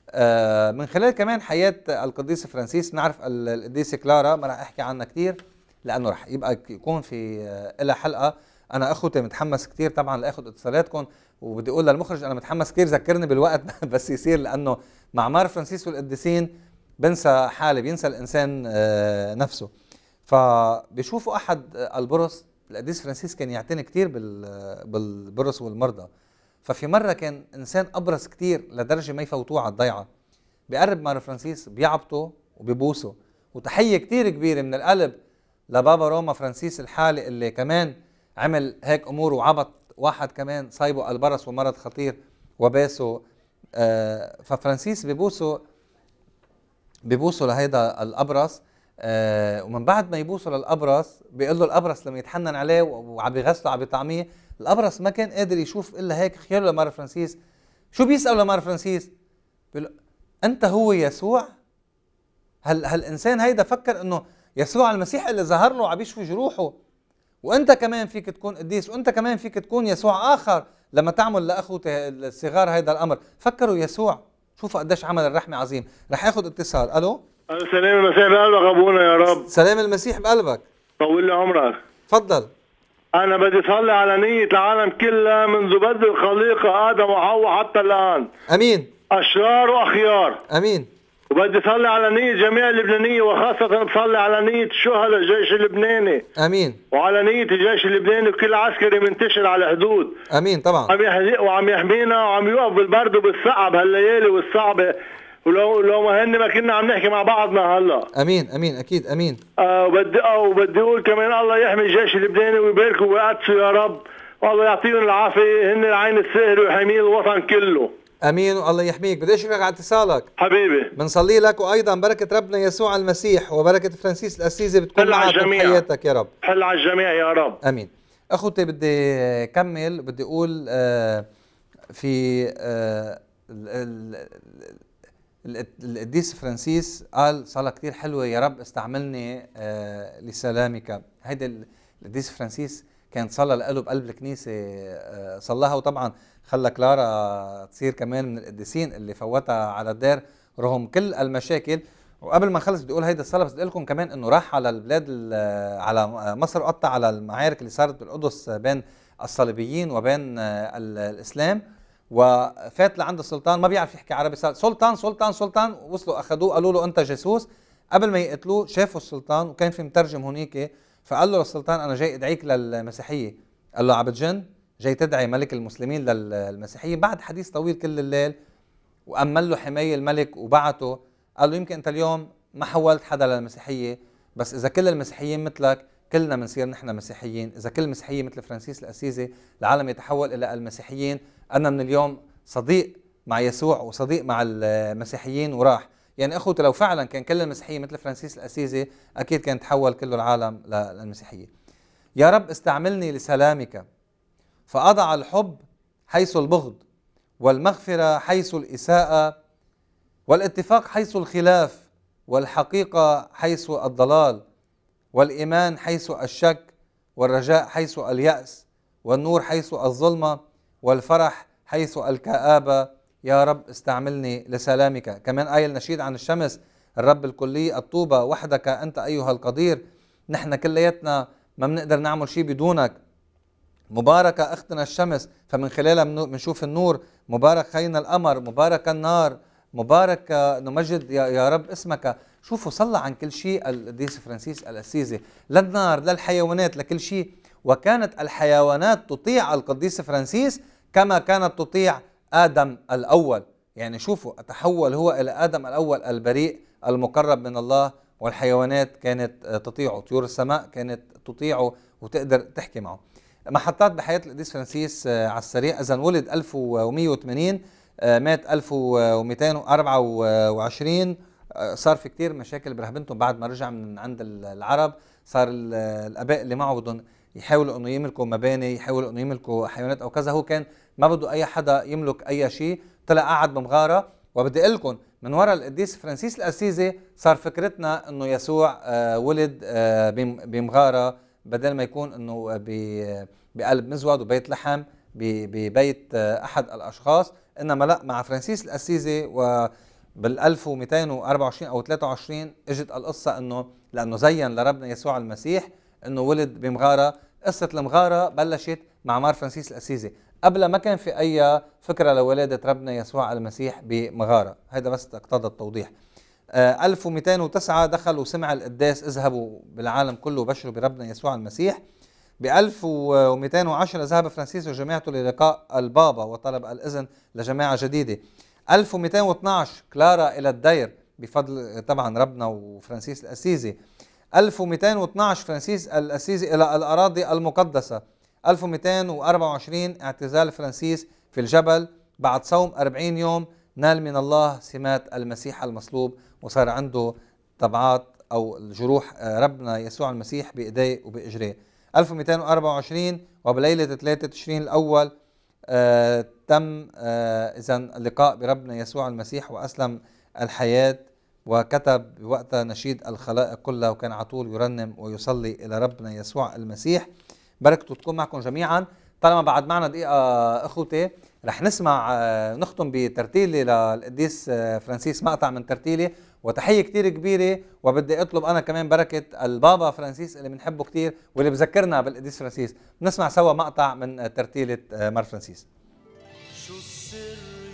آه، من خلال كمان حياه القديس فرانسيس نعرف القديسه كلارا ما راح احكي عنها كثير لانه راح يبقى يكون في آه، لها حلقه انا اخوتي متحمس كثير طبعا لاخذ اتصالاتكم وبدي اقول للمخرج انا متحمس كثير ذكرني بالوقت بس يصير لانه معمار فرانسيس والقديسين بنسى حالي بينسى الانسان نفسه فبيشوفوا احد البرص القديس فرانسيس كان يعتني كثير بالبرص والمرضى ففي مرة كان إنسان أبرص كتير لدرجة ما يفوتوه على الضيعة بيقرب مع فرانسيس بيعبطه وبيبوسه وتحية كتير كبيرة من القلب لبابا روما فرانسيس الحالي اللي كمان عمل هيك أمور وعبط واحد كمان صايبه البرص ومرض خطير وباسه آه ففرانسيس ببوسه ببوسه لهيدا الأبرص آه ومن بعد ما يبوسه للأبرص بيقول له الأبرص لما يتحنن عليه وعم بيغسله عم بيطعميه الابرص ما كان قادر يشوف الا هيك خياله لمار فرانسيس شو بيسال لمار فرانسيس بيقول انت هو يسوع هل هالانسان هيدا فكر انه يسوع المسيح اللي ظهر له عم يشفي جروحه وانت كمان فيك تكون قديس وانت كمان فيك تكون يسوع اخر لما تعمل لاخوتي الصغار هيدا الامر فكروا يسوع شوفوا قديش عمل الرحمه عظيم رح اخذ اتصال الو سلام المسيح بقلبك ابونا يا رب سلام المسيح بقلبك طول لي عمرك تفضل انا بدي صلي على نية العالم كلها منذ بدء الخليقة ادم وحواء حتى الان امين اشرار واخيار امين وبدي صلي على نية جميع اللبنانية وخاصة بصلي على نية شهداء الجيش اللبناني امين وعلى نية الجيش اللبناني وكل عسكري منتشر على الحدود امين طبعا عم وعم يحمينا وعم يوقف بالبرد وبالصعب هالليالي والصعبة ولو لو ما هن ما كنا عم نحكي مع بعضنا هلا امين امين اكيد امين آه وبدي اه وبدي اقول كمان الله يحمي الجيش اللبناني ويباركه ويقدسه يا رب والله يعطيهم العافيه هن العين السهر ويحمين الوطن كله امين والله يحميك بدي اشكرك على اتصالك حبيبي بنصلي لك وايضا بركه ربنا يسوع المسيح وبركه فرانسيس الاسيزي بتكون معك حياتك يا رب حل على الجميع يا رب امين اخوتي بدي كمل بدي اقول آه، في آه، ال القديس فرانسيس قال صلاة كثير حلوة يا رب استعملني آه، لسلامك هيدا القديس فرانسيس كان صلى لقلب قلب الكنيسة آه، صلاها وطبعا خلى كلارا تصير كمان من القديسين اللي فوتها على الدار رغم كل المشاكل وقبل ما خلص بدي اقول هيدا الصلاه بس بدي لكم كمان انه راح على البلاد على مصر وقطع على المعارك اللي صارت بالقدس بين الصليبيين وبين آه، الاسلام وفات لعند السلطان ما بيعرف يحكي عربي صار سلطان سلطان سلطان وصلوا اخذوه قالوا له انت جاسوس قبل ما يقتلوه شافوا السلطان وكان في مترجم هنيك إيه؟ فقال له للسلطان انا جاي ادعيك للمسيحيه قال له عبد جن جاي تدعي ملك المسلمين للمسيحيه بعد حديث طويل كل الليل وامل له حمايه الملك وبعته قال له يمكن انت اليوم ما حولت حدا للمسيحيه بس اذا كل المسيحيين مثلك كلنا بنصير نحن مسيحيين اذا كل مسيحيه مثل فرانسيس الاسيزي العالم يتحول الى المسيحيين انا من اليوم صديق مع يسوع وصديق مع المسيحيين وراح يعني اخوته لو فعلا كان كل المسيحيين مثل فرانسيس الاسيزي اكيد كان تحول كله العالم للمسيحيه يا رب استعملني لسلامك فاضع الحب حيث البغض والمغفره حيث الاساءه والاتفاق حيث الخلاف والحقيقه حيث الضلال والايمان حيث الشك والرجاء حيث الياس والنور حيث الظلمه والفرح حيث الكابه يا رب استعملني لسلامك كمان ايه النشيد عن الشمس الرب الكلي الطوبه وحدك انت ايها القدير نحن كلياتنا ما بنقدر نعمل شيء بدونك مباركة أختنا الشمس فمن خلالها بنشوف النور مبارك خينا القمر مبارك النار مبارك آه، نمجد يا رب اسمك شوفوا صلى عن كل شيء القديس فرانسيس الأسيزي للنار للحيوانات لكل شيء وكانت الحيوانات تطيع القديس فرانسيس كما كانت تطيع آدم الأول يعني شوفوا تحول هو إلى آدم الأول البريء المقرب من الله والحيوانات كانت آه، تطيعه طيور السماء كانت تطيعه وتقدر تحكي معه محطات بحياة القديس فرانسيس آه، على السريع إذا ولد 1180 آه، مات 1224 آه، صار في كتير مشاكل برهبنتهم بعد ما رجع من عند العرب صار الاباء اللي معه بدهم يحاولوا انه يملكوا مباني يحاولوا انه يملكوا حيوانات او كذا هو كان ما بده اي حدا يملك اي شيء طلع قعد بمغاره وبدي اقول لكم من وراء القديس فرانسيس الاسيزي صار فكرتنا انه يسوع آه، ولد بمغاره بدل ما يكون انه بقلب مزود وبيت لحم ببيت احد الاشخاص انما لا مع فرانسيس الاسيزي وبال 1224 او 23 اجت القصه انه لانه زين لربنا يسوع المسيح انه ولد بمغاره قصه المغاره بلشت مع مار فرانسيس الاسيزي قبل ما كان في اي فكره لولاده ربنا يسوع المسيح بمغاره هذا بس اقتضى التوضيح 1209 دخل وسمع القداس اذهبوا بالعالم كله وبشروا بربنا يسوع المسيح ب 1210 ذهب فرانسيس وجماعته للقاء البابا وطلب الإذن لجماعة جديدة 1212 كلارا إلى الدير بفضل طبعا ربنا وفرانسيس الأسيزي 1212 فرانسيس الأسيزي إلى الأراضي المقدسة 1224 اعتزال فرانسيس في الجبل بعد صوم 40 يوم نال من الله سمات المسيح المصلوب وصار عنده طبعات أو جروح آه، ربنا يسوع المسيح بإيديه وبإجريه 1224 وبليلة 3 تشرين الأول آه تم آه إذا اللقاء بربنا يسوع المسيح وأسلم الحياة وكتب بوقتها نشيد الخلائق كلها وكان على طول يرنم ويصلي إلى ربنا يسوع المسيح بركته تكون معكم جميعا طالما بعد معنا دقيقة أخوتي رح نسمع آه نختم بترتيلة للقديس آه، فرانسيس مقطع من ترتيلة وتحية كتير كبيرة وبدي أطلب أنا كمان بركة البابا فرانسيس اللي بنحبه كتير واللي بذكرنا بالقديس فرانسيس بنسمع سوا مقطع من ترتيلة آه، مار فرانسيس شو السر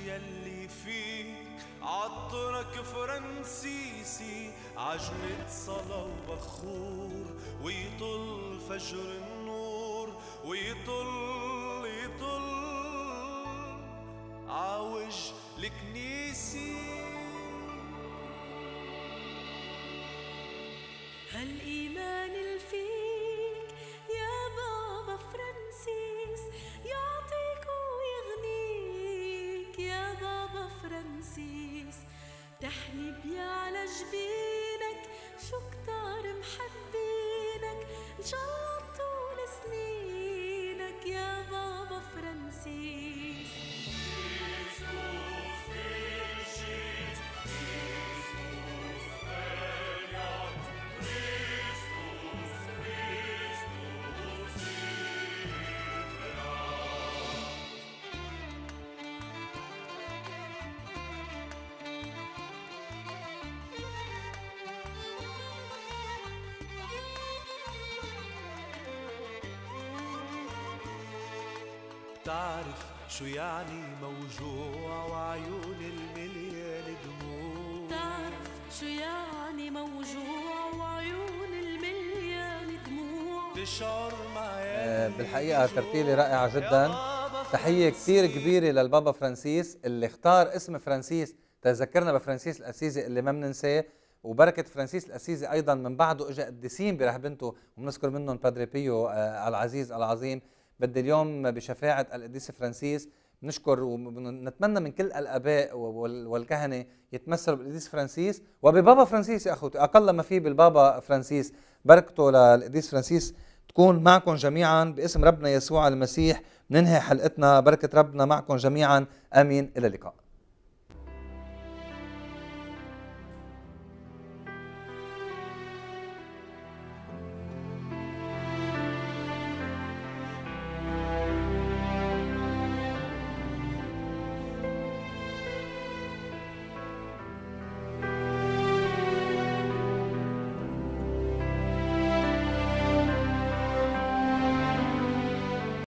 يلي فيك عطرك فرانسيسي عجمة صلاة وبخور ويطل فجر النور ويطل يطل عوج الكنيسي هالإيمان الفيك يا بابا فرانسيس يعطيك ويغنيك يا بابا فرانسيس تحني بيا على جبينك شو كتار محبينك إن شاء الله طول سنينك يا بابا فرانسيس تعرف شو يعني موجوع وعيون المليان دموع تعرف شو يعني موجوع وعيون المليان دموع تشعر معي آه، بالحقيقة ترتيلة رائعة جدا تحية كثير كبيرة للبابا فرانسيس اللي اختار اسم فرانسيس تذكرنا بفرانسيس الأسيزي اللي ما بننساه وبركة فرانسيس الأسيزي أيضا من بعده إجا قديسين برهبنته وبنذكر منهم بادري بيو آه، العزيز العظيم بدي اليوم بشفاعة القديس فرانسيس نشكر ونتمنى من كل الاباء والكهنه يتمثلوا بالقديس فرانسيس وببابا فرانسيس يا اخوتي اقل ما في بالبابا فرانسيس بركته للقديس فرانسيس تكون معكم جميعا باسم ربنا يسوع المسيح ننهي حلقتنا بركه ربنا معكم جميعا امين الى اللقاء